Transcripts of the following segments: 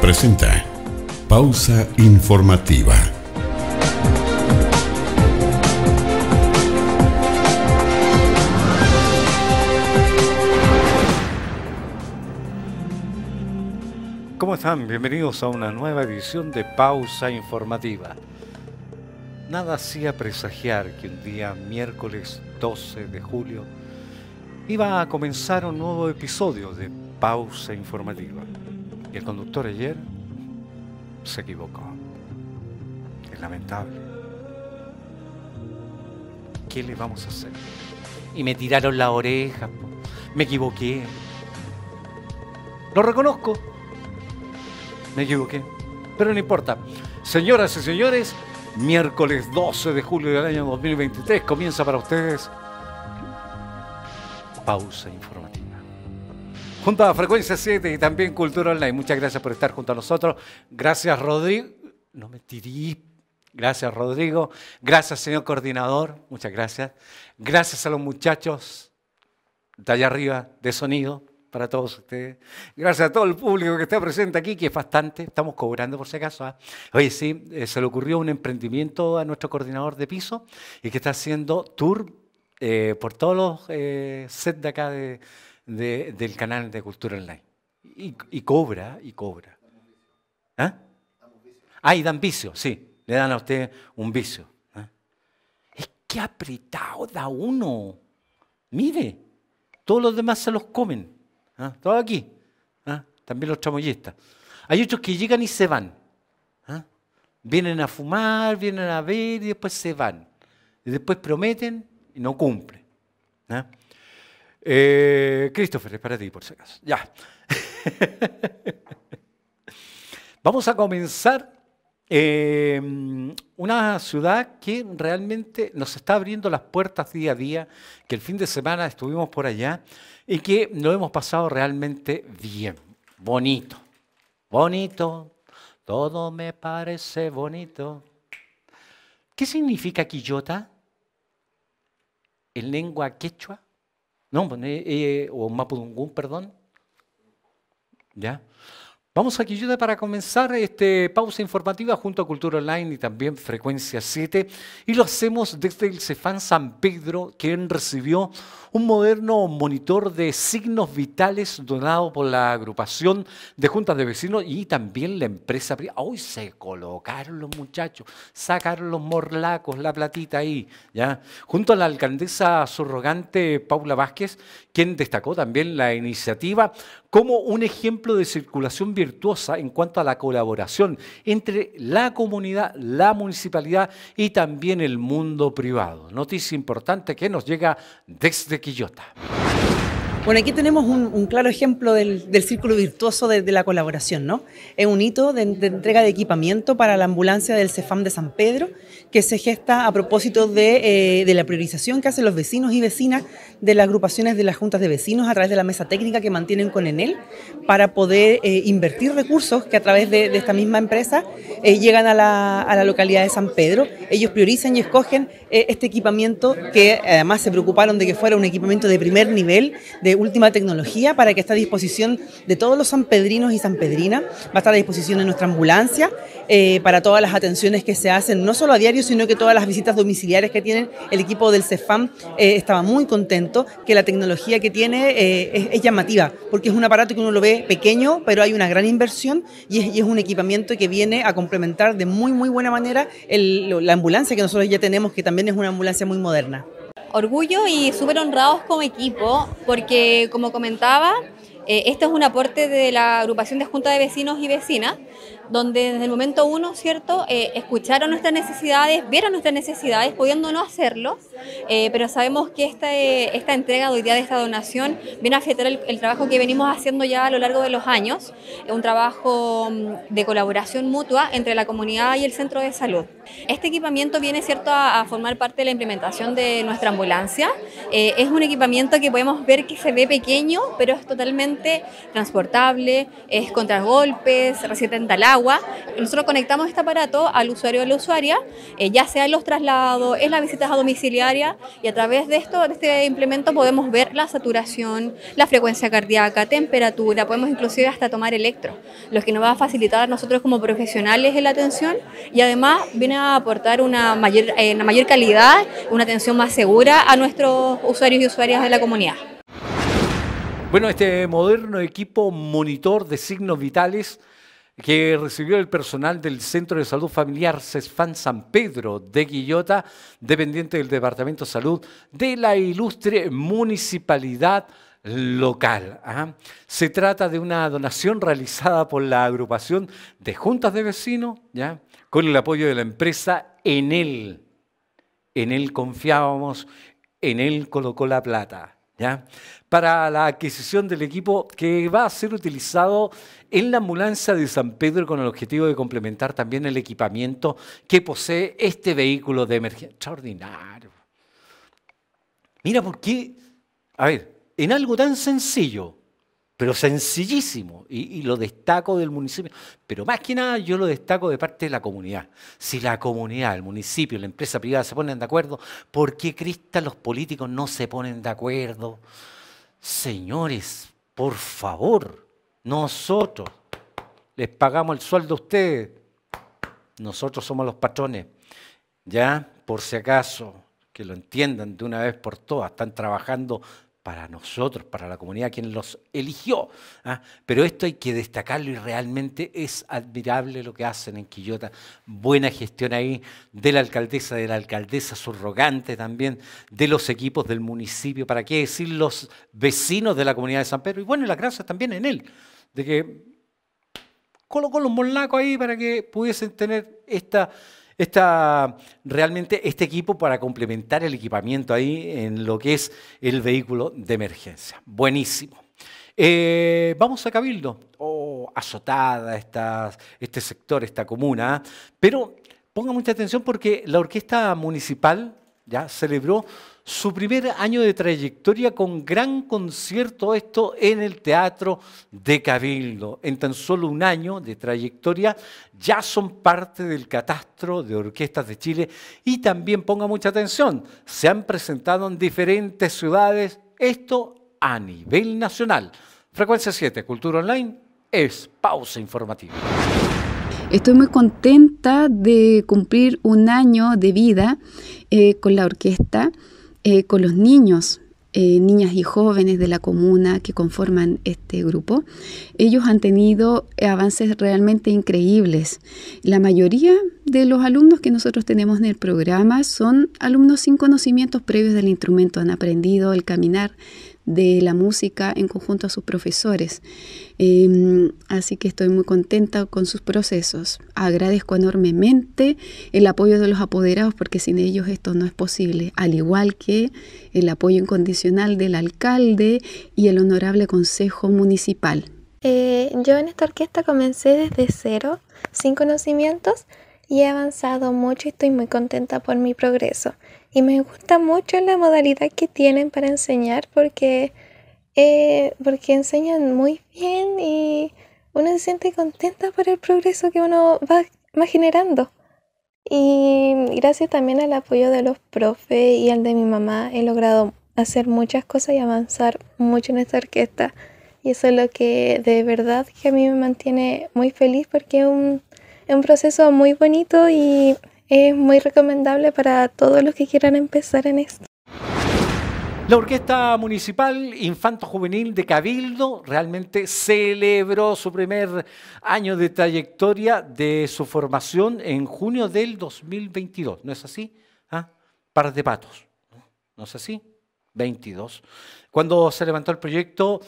Presenta Pausa Informativa. ¿Cómo están? Bienvenidos a una nueva edición de Pausa Informativa. Nada hacía presagiar que un día miércoles 12 de julio iba a comenzar un nuevo episodio de Pausa Informativa. Y el conductor ayer se equivocó. Es lamentable. ¿Qué le vamos a hacer? Y me tiraron la oreja, me equivoqué. Lo reconozco, me equivoqué. Pero no importa. Señoras y señores, miércoles 12 de julio del año 2023 comienza para ustedes pausa informativa. Junto a Frecuencia 7 y también Cultura Online. Muchas gracias por estar junto a nosotros. Gracias, Rodrigo. No me tirí. Gracias, Rodrigo. Gracias, señor coordinador. Muchas gracias. Gracias a los muchachos de allá arriba de sonido para todos ustedes. Gracias a todo el público que está presente aquí, que es bastante. Estamos cobrando por si acaso. ¿ah? Oye, sí, eh, se le ocurrió un emprendimiento a nuestro coordinador de piso y que está haciendo tour eh, por todos los eh, sets de acá del canal de Cultura Online. Y, cobra, y cobra. ¿Ah? Ah, y dan vicio, sí. Le dan a usted un vicio. ¿ah? Es que apretado da uno. Mire, todos los demás se los comen. ¿Ah? Todos aquí. ¿Ah? También los chamoyistas. Hay otros que llegan y se van. ¿Ah? Vienen a fumar, vienen a ver y después se van. Y después prometen y no cumplen. Eh, Christopher, es para ti por si acaso. Ya. Vamos a comenzar eh, una ciudad que realmente nos está abriendo las puertas día a día, que el fin de semana estuvimos por allá y que lo hemos pasado realmente bien, bonito, bonito, todo me parece bonito. ¿Qué significa quillota en lengua quechua? No, pues, eh, eh, o mapudungún, perdón. ¿Ya? Vamos aquí, para comenzar este pausa informativa junto a Cultura Online y también Frecuencia 7. Y lo hacemos desde el Cefán San Pedro, quien recibió un moderno monitor de signos vitales donado por la agrupación de juntas de vecinos y también la empresa privada. Hoy se colocaron los muchachos, sacaron los morlacos, la platita ahí, ¿ya? Junto a la alcaldesa surrogante Paula Vázquez, quien destacó también la iniciativa como un ejemplo de circulación virtuosa en cuanto a la colaboración entre la comunidad, la municipalidad y también el mundo privado. Noticia importante que nos llega desde Quillota. Bueno, aquí tenemos un, claro ejemplo del, círculo virtuoso de, la colaboración, ¿no? Es un hito de, entrega de equipamiento para la ambulancia del CEFAM de San Pedro, que se gesta a propósito eh, de, la priorización que hacen los vecinos y vecinas de las agrupaciones de las juntas de vecinos a través de la mesa técnica que mantienen con Enel para poder eh, invertir recursos que a través de, esta misma empresa eh, llegan a la, a la, localidad de San Pedro. Ellos priorizan y escogen este equipamiento que además se preocuparon de que fuera un equipamiento de primer nivel, de última tecnología para que esté a disposición de todos los sanpedrinos y sanpedrinas. Va a estar a disposición de nuestra ambulancia eh, para todas las atenciones que se hacen, no solo a diario, sino que todas las visitas domiciliares que tienen. El equipo del CEFAM eh, estaba muy contento que la tecnología que tiene eh, es, llamativa, porque es un aparato que uno lo ve pequeño, pero hay una gran inversión y es, un equipamiento que viene a complementar de muy, muy buena manera la ambulancia que nosotros ya tenemos, que también es una ambulancia muy moderna orgullo y súper honrados como equipo, porque como comentaba, eh, esto es un aporte de la agrupación de Junta de Vecinos y Vecinas, donde desde el momento uno, ¿cierto? Eh, escucharon nuestras necesidades, vieron nuestras necesidades, pudiendo no hacerlo, eh, pero sabemos que esta, eh, esta entrega de hoy día de esta donación viene a afectar el, trabajo que venimos haciendo ya a lo largo de los años, un trabajo mm, de colaboración mutua entre la comunidad y el centro de salud. Este equipamiento viene, ¿cierto?, a, formar parte de la implementación de nuestra ambulancia. es un equipamiento que podemos ver que se ve pequeño, pero es totalmente transportable, es golpes resistente en agua, nosotros conectamos este aparato al usuario o a la usuaria, eh, ya sea en los traslados, en las visitas a domiciliaria, y a través de esto, de este implemento, podemos ver la saturación, la frecuencia cardíaca, temperatura, podemos inclusive hasta tomar electro, lo que nos va a facilitar a nosotros como profesionales en la atención y además viene a aportar una mayor, eh, una mayor calidad, una atención más segura a nuestros usuarios y usuarias de la comunidad. Bueno, este moderno equipo monitor de signos vitales que recibió el personal del Centro de Salud Familiar CESFAN San Pedro de Guillota, dependiente del Departamento de Salud de la ilustre municipalidad local. ¿ah? Se trata de una donación realizada por la agrupación de juntas de vecinos, ¿ya? con el apoyo de la empresa Enel. En él confiábamos, en él colocó la plata para la adquisición del equipo que va a ser utilizado en la ambulancia de San Pedro con el objetivo de complementar también el equipamiento que posee este vehículo de emergencia. Extraordinario. Mira por qué, a ver, en algo tan sencillo, pero sencillísimo, y, lo destaco del municipio, pero más que nada yo lo destaco de parte de la comunidad. Si la comunidad, el municipio, la empresa privada se ponen de acuerdo, ¿por qué cristal los políticos no se ponen de acuerdo? Señores, por favor, nosotros les pagamos el sueldo a ustedes, nosotros somos los patrones, ¿ya? Por si acaso, que lo entiendan de una vez por todas, están trabajando para nosotros, para la comunidad, quien los eligió. ¿ah? Pero esto hay que destacarlo y realmente es admirable lo que hacen en Quillota. Buena gestión ahí de la alcaldesa, de la alcaldesa surrogante también, de los equipos del municipio, para qué decir los vecinos de la comunidad de San Pedro. Y bueno, las gracias también en él, de que colocó los monlacos ahí para que pudiesen tener esta Está realmente este equipo para complementar el equipamiento ahí en lo que es el vehículo de emergencia. Buenísimo. Eh, vamos a Cabildo. Oh, azotada este sector, esta comuna. ¿eh? Pero ponga mucha atención porque la orquesta municipal ya celebró su primer año de trayectoria con gran concierto, esto en el Teatro de Cabildo. En tan solo un año de trayectoria ya son parte del catastro de orquestas de Chile y también ponga mucha atención, se han presentado en diferentes ciudades, esto a nivel nacional. Frecuencia 7, Cultura Online, es pausa informativa. Estoy muy contenta de cumplir un año de vida eh, con la orquesta. Eh, con los niños, eh, niñas y jóvenes de la comuna que conforman este grupo, ellos han tenido avances realmente increíbles. La mayoría de los alumnos que nosotros tenemos en el programa son alumnos sin conocimientos previos del instrumento, han aprendido el caminar de la música en conjunto a sus profesores. Em, así que estoy muy contenta con sus procesos. Agradezco enormemente el apoyo de los apoderados porque sin ellos esto no es posible, al igual que el apoyo incondicional del alcalde y el honorable Consejo Municipal. Eh, yo en esta orquesta comencé desde cero, sin conocimientos, y he avanzado mucho y estoy muy contenta por mi progreso. Y me gusta mucho la modalidad que tienen para enseñar porque, eh, porque enseñan muy bien y uno se siente contenta por el progreso que uno va, va generando. Y gracias también al apoyo de los profes y al de mi mamá he logrado hacer muchas cosas y avanzar mucho en esta orquesta. Y eso es lo que de verdad que a mí me mantiene muy feliz porque es un es un proceso muy bonito y es muy recomendable para todos los que quieran empezar en esto. La Orquesta Municipal Infanto Juvenil de Cabildo realmente celebró su primer año de trayectoria de su formación en junio del 2022. ¿No es así? ¿Ah? Par de patos. ¿No es así? 22. Cuando se levantó el proyecto,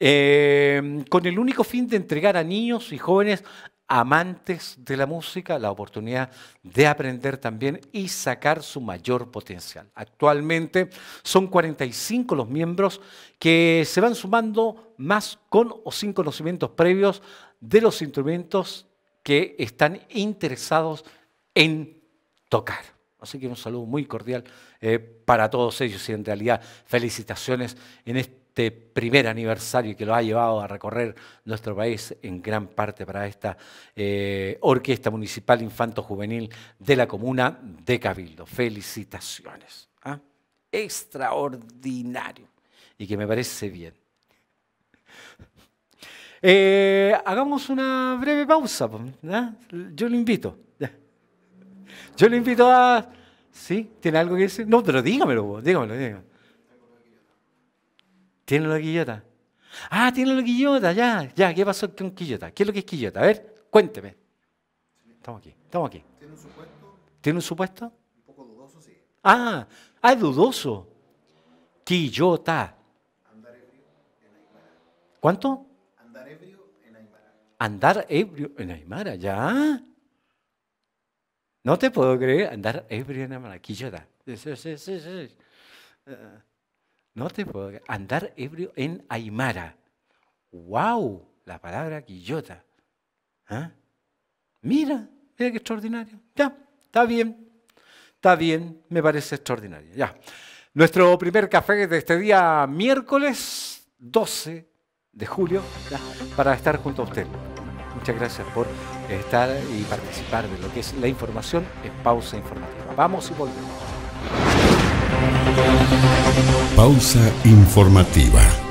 eh, con el único fin de entregar a niños y jóvenes amantes de la música la oportunidad de aprender también y sacar su mayor potencial. Actualmente son 45 los miembros que se van sumando más con o sin conocimientos previos de los instrumentos que están interesados en tocar. Así que un saludo muy cordial eh, para todos ellos y en realidad felicitaciones en este este primer aniversario que lo ha llevado a recorrer nuestro país en gran parte para esta eh, Orquesta Municipal Infanto Juvenil de la Comuna de Cabildo. Felicitaciones. ¿ah? Extraordinario. Y que me parece bien. Eh, hagamos una breve pausa. Pues, ¿ah? Yo lo invito. Yo lo invito a... ¿Sí? ¿Tiene algo que decir? No, pero dígamelo, dígamelo, dígamelo. ¿Tiene la quillota? Ah, tiene la quillota, ya, ya. ¿Qué pasó con quillota? ¿Qué es lo que es quillota? A ver, cuénteme. Estamos aquí, estamos aquí. ¿Tiene un supuesto? ¿Tiene un supuesto? Un poco dudoso, sí. Ah, ah, es dudoso. Quillota. Andar ebrio en Aymara. ¿Cuánto? Andar ebrio en Aymara. Andar ebrio en Aymara, ya. No te puedo creer, andar ebrio en Aymara. Quillota. Sí, sí, sí, sí. Eh, no te puedo andar ebrio en Aymara. ¡Wow! La palabra guillota. ¿Ah? Mira, mira qué extraordinario. Ya, está bien. Está bien, me parece extraordinario. Ya. Nuestro primer café de este día miércoles 12 de julio para estar junto a usted. Muchas gracias por estar y participar de lo que es la información en pausa informativa. Vamos y volvemos. Pausa informativa.